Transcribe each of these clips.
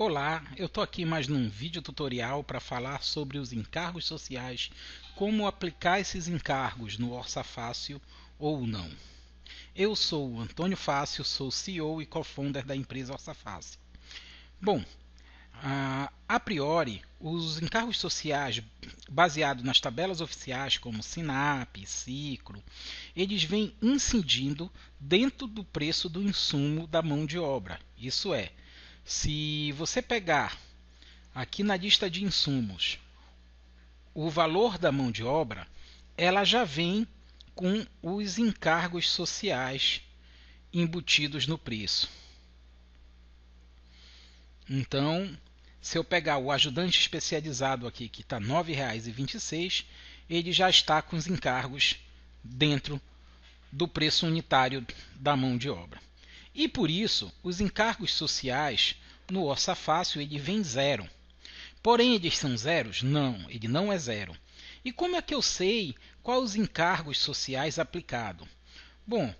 Olá, eu tô aqui mais num vídeo tutorial para falar sobre os encargos sociais, como aplicar esses encargos no Orça Fácil ou não. Eu sou o Antônio Fácil, sou CEO e co-founder da empresa Orça Fácil. Bom, a priori, os encargos sociais baseados nas tabelas oficiais como SINAP, Ciclo, eles vêm incidindo dentro do preço do insumo da mão de obra. Isso é, se você pegar aqui na lista de insumos o valor da mão de obra, ela já vem com os encargos sociais embutidos no preço. Então, se eu pegar o ajudante especializado aqui, que está R$ 9,26, ele já está com os encargos dentro do preço unitário da mão de obra. E por isso, os encargos sociais no ossa fácil ele vem zero. Porém, eles são zeros? Não, ele não é zero. E como é que eu sei quais os encargos sociais aplicados? Bom,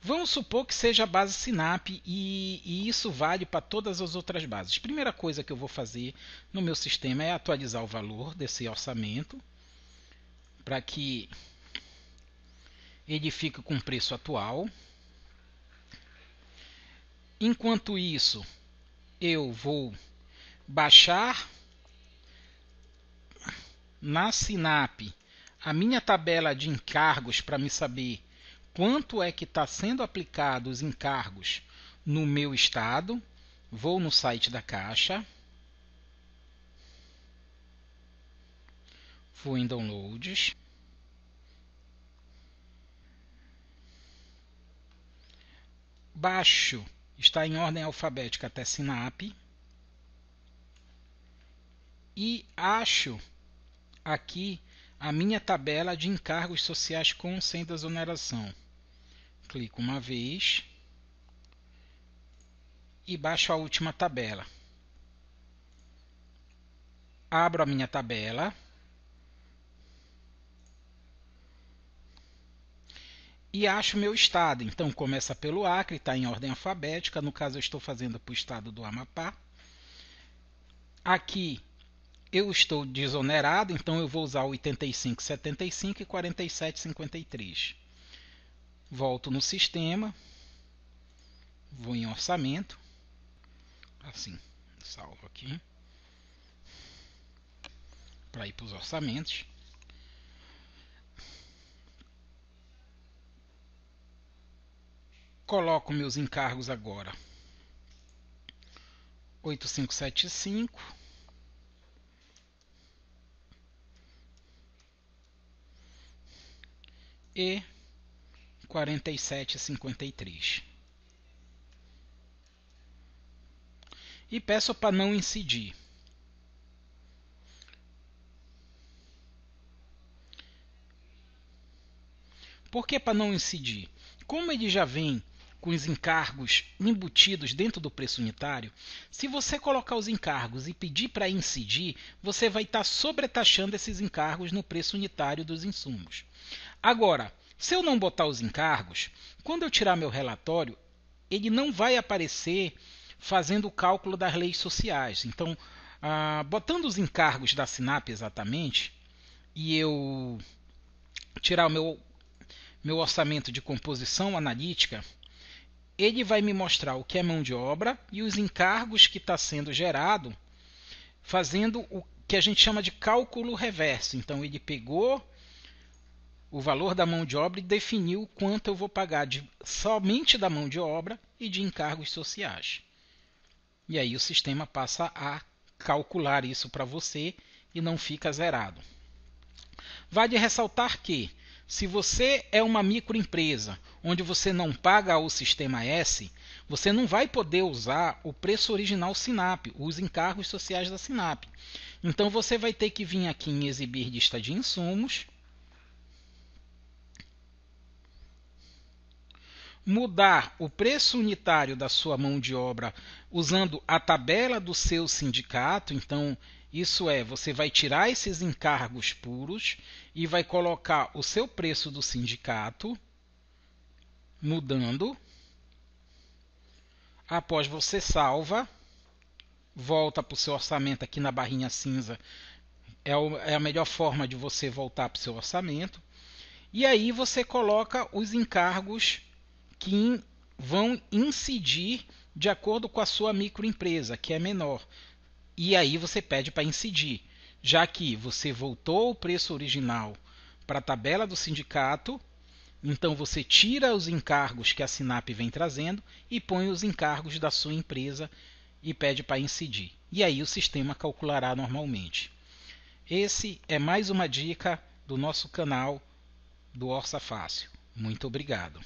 vamos supor que seja a base SINAP e, e isso vale para todas as outras bases. Primeira coisa que eu vou fazer no meu sistema é atualizar o valor desse orçamento para que ele fique com o preço atual. Enquanto isso, eu vou baixar na Sinap a minha tabela de encargos para me saber quanto é que está sendo aplicado os encargos no meu estado. Vou no site da Caixa. Vou em downloads. Baixo está em ordem alfabética até SINAP. E acho aqui a minha tabela de encargos sociais com ou sem desoneração. Clico uma vez e baixo a última tabela. Abro a minha tabela. e acho meu estado. Então começa pelo Acre, está em ordem alfabética. No caso, eu estou fazendo para o estado do Amapá. Aqui eu estou desonerado, então eu vou usar 85, 75 e 47, 53. Volto no sistema, vou em orçamento, assim, salvo aqui, para ir para os orçamentos. coloco meus encargos agora. 8575 e 4753. E peço para não incidir. Por que para não incidir? Como ele já vem com os encargos embutidos dentro do preço unitário, se você colocar os encargos e pedir para incidir, você vai estar tá sobretaxando esses encargos no preço unitário dos insumos. Agora, se eu não botar os encargos, quando eu tirar meu relatório, ele não vai aparecer fazendo o cálculo das leis sociais. Então, ah, botando os encargos da SINAP exatamente, e eu tirar o meu, meu orçamento de composição analítica, ele vai me mostrar o que é mão de obra e os encargos que está sendo gerado, fazendo o que a gente chama de cálculo reverso. Então, ele pegou o valor da mão de obra e definiu quanto eu vou pagar de, somente da mão de obra e de encargos sociais. E aí o sistema passa a calcular isso para você e não fica zerado. Vale ressaltar que se você é uma microempresa onde você não paga ao sistema S, você não vai poder usar o preço original Sinap, os encargos sociais da Sinap. Então você vai ter que vir aqui em exibir lista de insumos. mudar o preço unitário da sua mão de obra usando a tabela do seu sindicato, então isso é, você vai tirar esses encargos puros e vai colocar o seu preço do sindicato mudando. Após você salva, volta para o seu orçamento aqui na barrinha cinza. É, o, é a melhor forma de você voltar para o seu orçamento. E aí você coloca os encargos que vão incidir de acordo com a sua microempresa, que é menor. E aí você pede para incidir, já que você voltou o preço original para a tabela do sindicato, então você tira os encargos que a SINAP vem trazendo e põe os encargos da sua empresa e pede para incidir. E aí o sistema calculará normalmente. Esse é mais uma dica do nosso canal do Orça Fácil. Muito obrigado.